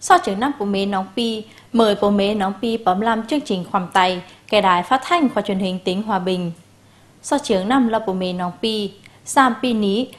so chữ năm của mê nóng pi, mời của mê nóng pi bấm làm chương trình khoảm tay, kẻ đài phát thanh và truyền hình tính hòa bình. so chữ năm là của mê nóng pi, giam pi ní,